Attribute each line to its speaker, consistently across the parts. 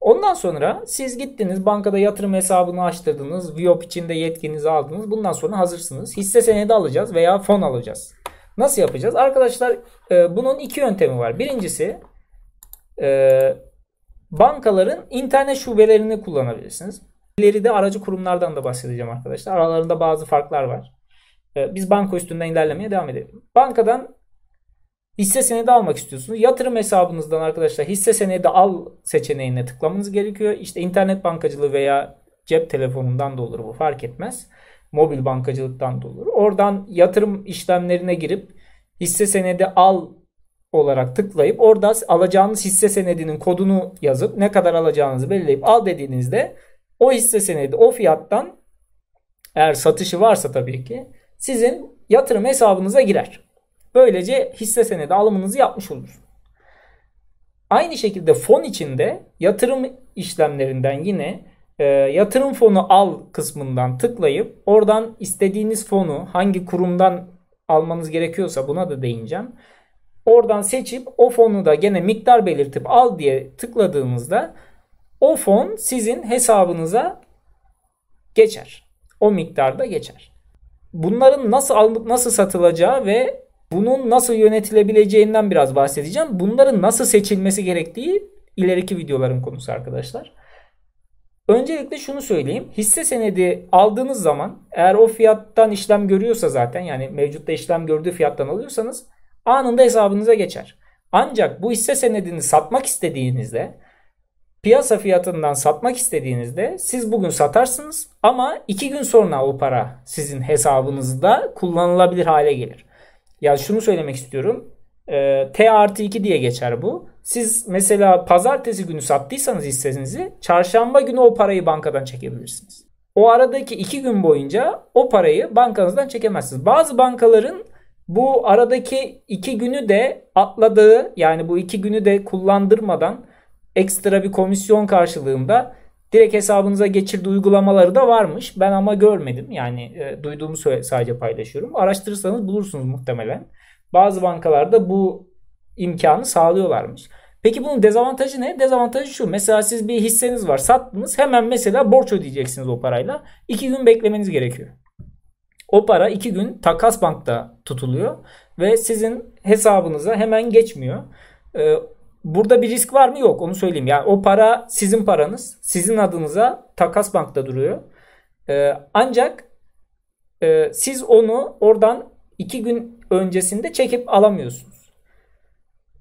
Speaker 1: Ondan sonra siz gittiniz bankada yatırım hesabını açtırdınız. Viyop içinde yetkinizi aldınız. Bundan sonra hazırsınız. Hisse senedi alacağız veya fon alacağız. Nasıl yapacağız? Arkadaşlar e, bunun iki yöntemi var. Birincisi e, bankaların internet şubelerini kullanabilirsiniz. İleride aracı kurumlardan da bahsedeceğim arkadaşlar. Aralarında bazı farklar var. E, biz banka üstünden ilerlemeye devam edelim. Bankadan Hisse senedi almak istiyorsunuz. Yatırım hesabınızdan arkadaşlar hisse senedi al seçeneğine tıklamanız gerekiyor. İşte internet bankacılığı veya cep telefonundan da olur bu fark etmez. Mobil bankacılıktan da olur. Oradan yatırım işlemlerine girip hisse senedi al olarak tıklayıp orada alacağınız hisse senedinin kodunu yazıp ne kadar alacağınızı belirleyip al dediğinizde o hisse senedi o fiyattan eğer satışı varsa tabii ki sizin yatırım hesabınıza girer. Böylece hisse senedi alımınızı yapmış olur. Aynı şekilde fon içinde yatırım işlemlerinden yine e, yatırım fonu al kısmından tıklayıp oradan istediğiniz fonu hangi kurumdan almanız gerekiyorsa buna da değineceğim. Oradan seçip o fonu da gene miktar belirtip al diye tıkladığınızda o fon sizin hesabınıza geçer. O miktarda geçer. Bunların nasıl alınıp nasıl satılacağı ve bunun nasıl yönetilebileceğinden biraz bahsedeceğim. Bunların nasıl seçilmesi gerektiği ileriki videoların konusu arkadaşlar. Öncelikle şunu söyleyeyim. Hisse senedi aldığınız zaman eğer o fiyattan işlem görüyorsa zaten yani mevcutta işlem gördüğü fiyattan alıyorsanız anında hesabınıza geçer. Ancak bu hisse senedini satmak istediğinizde piyasa fiyatından satmak istediğinizde siz bugün satarsınız ama iki gün sonra o para sizin hesabınızda kullanılabilir hale gelir. Yani şunu söylemek istiyorum. E, T artı 2 diye geçer bu. Siz mesela pazartesi günü sattıysanız hissenizi çarşamba günü o parayı bankadan çekebilirsiniz. O aradaki 2 gün boyunca o parayı bankanızdan çekemezsiniz. Bazı bankaların bu aradaki 2 günü de atladığı yani bu 2 günü de kullandırmadan ekstra bir komisyon karşılığında direkt hesabınıza geçirdiği uygulamaları da varmış. Ben ama görmedim. Yani e, duyduğumu sadece paylaşıyorum. Araştırırsanız bulursunuz muhtemelen. Bazı bankalarda bu imkanı sağlıyorlarmış. Peki bunun dezavantajı ne? Dezavantajı şu. Mesela siz bir hisseniz var sattınız. Hemen mesela borç ödeyeceksiniz o parayla. İki gün beklemeniz gerekiyor. O para iki gün takas bankta tutuluyor. Ve sizin hesabınıza hemen geçmiyor. Ee, Burada bir risk var mı? Yok. Onu söyleyeyim. Yani o para sizin paranız. Sizin adınıza takas bankta duruyor. Ee, ancak e, siz onu oradan iki gün öncesinde çekip alamıyorsunuz.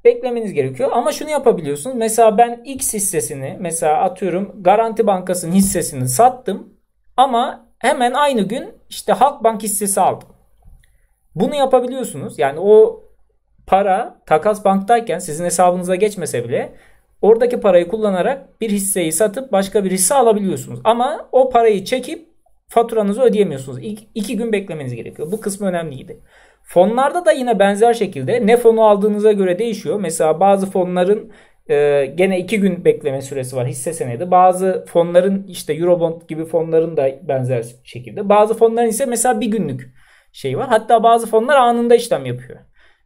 Speaker 1: Beklemeniz gerekiyor. Ama şunu yapabiliyorsunuz. Mesela ben X hissesini mesela atıyorum Garanti Bankası'nın hissesini sattım. Ama hemen aynı gün işte Halkbank hissesi aldım. Bunu yapabiliyorsunuz. Yani o para takas banktayken sizin hesabınıza geçmese bile oradaki parayı kullanarak bir hisseyi satıp başka bir hisse alabiliyorsunuz. Ama o parayı çekip faturanızı ödeyemiyorsunuz. İki, iki gün beklemeniz gerekiyor. Bu kısmı önemliydi. Fonlarda da yine benzer şekilde ne fonu aldığınıza göre değişiyor. Mesela bazı fonların e, gene iki gün bekleme süresi var hisse senedi. Bazı fonların işte Eurobond gibi fonların da benzer şekilde. Bazı fonların ise mesela bir günlük şey var. Hatta bazı fonlar anında işlem yapıyor.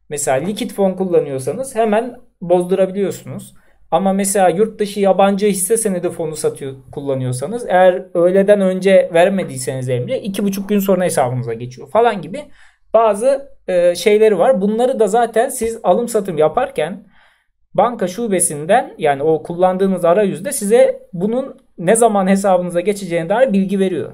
Speaker 1: Mesela likit fon kullanıyorsanız hemen bozdurabiliyorsunuz. Ama mesela yurt dışı yabancı hisse senedi fonu satıyor kullanıyorsanız eğer öğleden önce vermediyseniz emri buçuk gün sonra hesabınıza geçiyor falan gibi bazı e, şeyleri var. Bunları da zaten siz alım satım yaparken banka şubesinden yani o kullandığınız arayüzde size bunun ne zaman hesabınıza geçeceğine dair bilgi veriyor.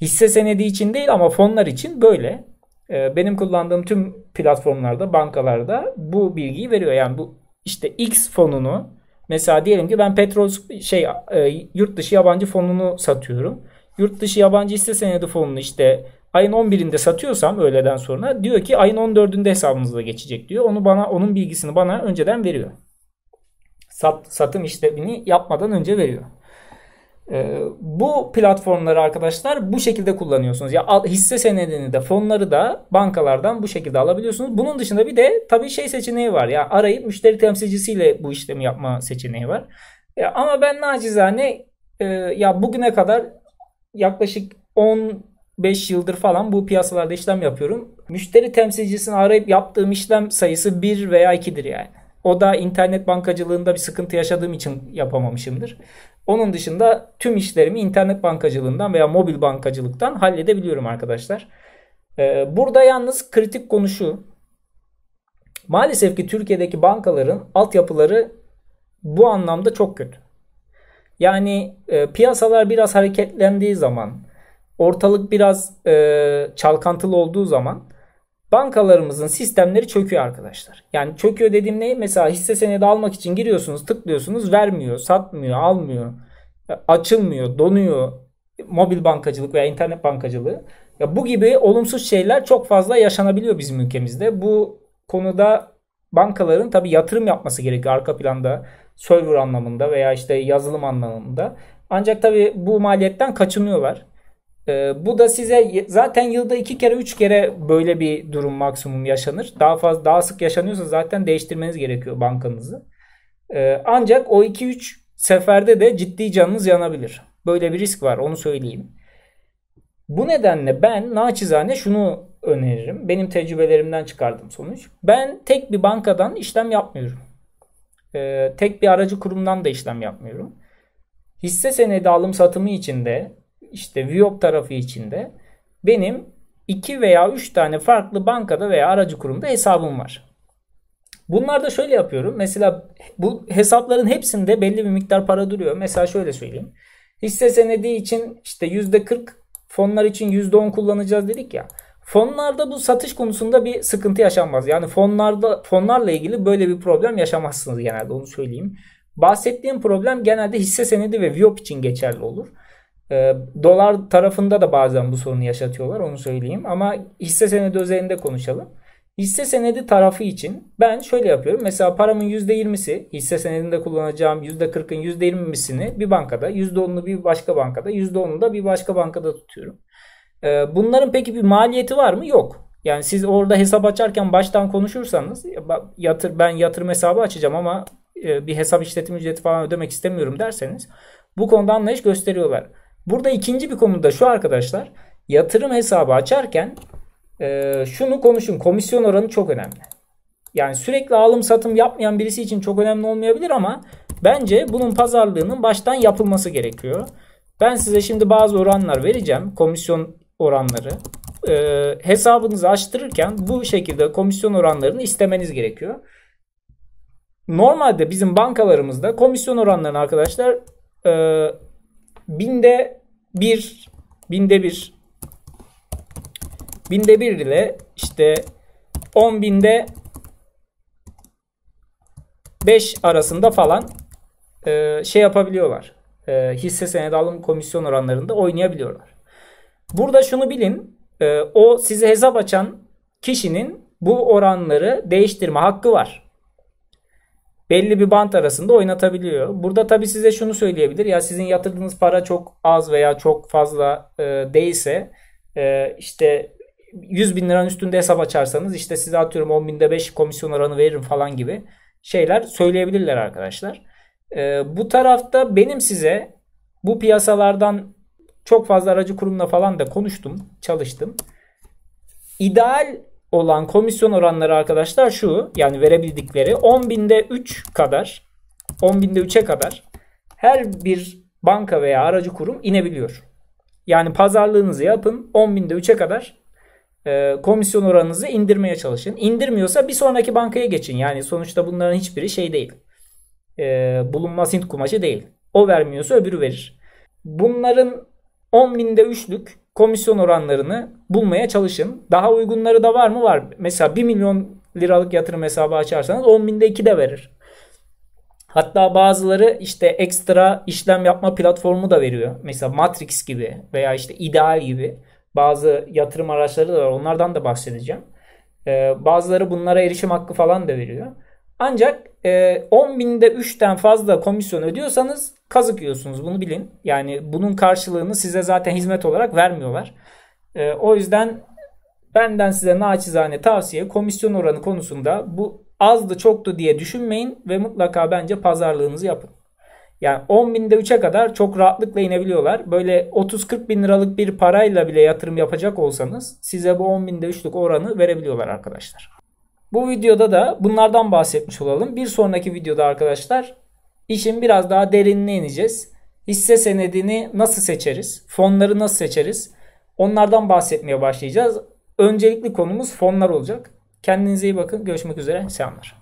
Speaker 1: Hisse senedi için değil ama fonlar için böyle. Ee, benim kullandığım tüm platformlarda, bankalarda bu bilgiyi veriyor. Yani bu işte X fonunu mesela diyelim ki ben petrol şey e, yurt dışı yabancı fonunu satıyorum. Yurt dışı yabancı hisse senedi fonunu işte ayın 11'inde satıyorsam öğleden sonra diyor ki ayın 14'ünde hesabınıza geçecek diyor. Onu bana onun bilgisini bana önceden veriyor. Sat, satım işlemini yapmadan önce veriyor. Ee, bu platformları arkadaşlar bu şekilde kullanıyorsunuz. Ya hisse senedini de fonları da bankalardan bu şekilde alabiliyorsunuz. Bunun dışında bir de tabii şey seçeneği var. Ya arayıp müşteri temsilcisiyle bu işlemi yapma seçeneği var. Ya ama ben nacizane e, ya bugüne kadar yaklaşık 15 yıldır falan bu piyasalarda işlem yapıyorum. Müşteri temsilcisini arayıp yaptığım işlem sayısı 1 veya 2'dir yani. O da internet bankacılığında bir sıkıntı yaşadığım için yapamamışımdır. Onun dışında tüm işlerimi internet bankacılığından veya mobil bankacılıktan halledebiliyorum arkadaşlar. Ee, burada yalnız kritik konu şu. Maalesef ki Türkiye'deki bankaların altyapıları bu anlamda çok kötü. Yani e, piyasalar biraz hareketlendiği zaman, ortalık biraz e, çalkantılı olduğu zaman Bankalarımızın sistemleri çöküyor arkadaşlar. Yani çöküyor dediğim ne? Mesela hisse senedi almak için giriyorsunuz, tıklıyorsunuz, vermiyor, satmıyor, almıyor, açılmıyor, donuyor. Mobil bankacılık veya internet bankacılığı. Ya bu gibi olumsuz şeyler çok fazla yaşanabiliyor bizim ülkemizde. Bu konuda bankaların tabii yatırım yapması gerekiyor arka planda server anlamında veya işte yazılım anlamında. Ancak tabii bu maliyetten kaçınıyorlar. Ee, bu da size zaten yılda iki kere üç kere böyle bir durum maksimum yaşanır. Daha fazla daha sık yaşanıyorsa zaten değiştirmeniz gerekiyor bankanızı. Ee, ancak o 2-3 seferde de ciddi canınız yanabilir. Böyle bir risk var onu söyleyeyim. Bu nedenle ben naçizane şunu öneririm. Benim tecrübelerimden çıkardım sonuç. Ben tek bir bankadan işlem yapmıyorum. Ee, tek bir aracı kurumdan da işlem yapmıyorum. Hisse senedi alım satımı içinde işte Viop tarafı içinde benim 2 veya 3 tane farklı bankada veya aracı kurumda hesabım var. Bunlarda şöyle yapıyorum. Mesela bu hesapların hepsinde belli bir miktar para duruyor. Mesela şöyle söyleyeyim. Hisse senedi için işte %40 fonlar için %10 kullanacağız dedik ya. Fonlarda bu satış konusunda bir sıkıntı yaşanmaz. Yani fonlarda fonlarla ilgili böyle bir problem yaşamazsınız genelde onu söyleyeyim. Bahsettiğim problem genelde hisse senedi ve VIOP için geçerli olur. E, dolar tarafında da bazen bu sorunu yaşatıyorlar onu söyleyeyim. Ama hisse senedi özelinde konuşalım. Hisse senedi tarafı için ben şöyle yapıyorum. Mesela paramın %20'si hisse senedinde kullanacağım %40'ın %20'sini bir bankada, %10'unu bir başka bankada, %10'unu da bir başka bankada tutuyorum. E, bunların peki bir maliyeti var mı? Yok. Yani siz orada hesap açarken baştan konuşursanız yatır ben yatırım hesabı açacağım ama e, bir hesap işletim ücreti falan ödemek istemiyorum derseniz bu konuda anlayış gösteriyorlar. Burada ikinci bir konuda şu arkadaşlar. Yatırım hesabı açarken e, şunu konuşun. Komisyon oranı çok önemli. Yani sürekli alım satım yapmayan birisi için çok önemli olmayabilir ama bence bunun pazarlığının baştan yapılması gerekiyor. Ben size şimdi bazı oranlar vereceğim. Komisyon oranları. E, hesabınızı açtırırken bu şekilde komisyon oranlarını istemeniz gerekiyor. Normalde bizim bankalarımızda komisyon oranlarını arkadaşlar e, binde bir, binde bir, binde bir ile işte on binde beş arasında falan e, şey yapabiliyorlar. E, hisse senedi alım komisyon oranlarında oynayabiliyorlar. Burada şunu bilin. E, o size hesap açan kişinin bu oranları değiştirme hakkı var belli bir bant arasında oynatabiliyor. Burada tabii size şunu söyleyebilir. Ya sizin yatırdığınız para çok az veya çok fazla e, değilse e, işte 100 bin liranın üstünde hesap açarsanız işte size atıyorum 10 binde 5 komisyon oranı veririm falan gibi şeyler söyleyebilirler arkadaşlar. E, bu tarafta benim size bu piyasalardan çok fazla aracı kurumla falan da konuştum, çalıştım. İdeal olan komisyon oranları arkadaşlar şu. Yani verebildikleri 10.000'de 3 kadar 10.000'de 3'e kadar her bir banka veya aracı kurum inebiliyor. Yani pazarlığınızı yapın 10.000'de 3'e kadar e, komisyon oranınızı indirmeye çalışın. İndirmiyorsa bir sonraki bankaya geçin. Yani sonuçta bunların hiçbiri şey değil. E, bulunmaz Hint kumaşı değil. O vermiyorsa öbürü verir. Bunların 10.000'de 3'lük komisyon oranlarını bulmaya çalışın. Daha uygunları da var mı? Var. Mesela 1 milyon liralık yatırım hesabı açarsanız 10 binde 2 de verir. Hatta bazıları işte ekstra işlem yapma platformu da veriyor. Mesela Matrix gibi veya işte Ideal gibi bazı yatırım araçları da var. Onlardan da bahsedeceğim. Ee, bazıları bunlara erişim hakkı falan da veriyor. Ancak e, binde 3'ten fazla komisyon ödüyorsanız kazık yiyorsunuz bunu bilin. Yani bunun karşılığını size zaten hizmet olarak vermiyorlar. E, o yüzden benden size naçizane tavsiye komisyon oranı konusunda bu azdı çoktu diye düşünmeyin ve mutlaka bence pazarlığınızı yapın. Yani 10 binde 3'e kadar çok rahatlıkla inebiliyorlar. Böyle 30-40 bin liralık bir parayla bile yatırım yapacak olsanız size bu 10 binde 3'lük oranı verebiliyorlar arkadaşlar. Bu videoda da bunlardan bahsetmiş olalım. Bir sonraki videoda arkadaşlar işin biraz daha derinine ineceğiz. Hisse senedini nasıl seçeriz? Fonları nasıl seçeriz? Onlardan bahsetmeye başlayacağız. Öncelikli konumuz fonlar olacak. Kendinize iyi bakın. Görüşmek üzere. Selamlar.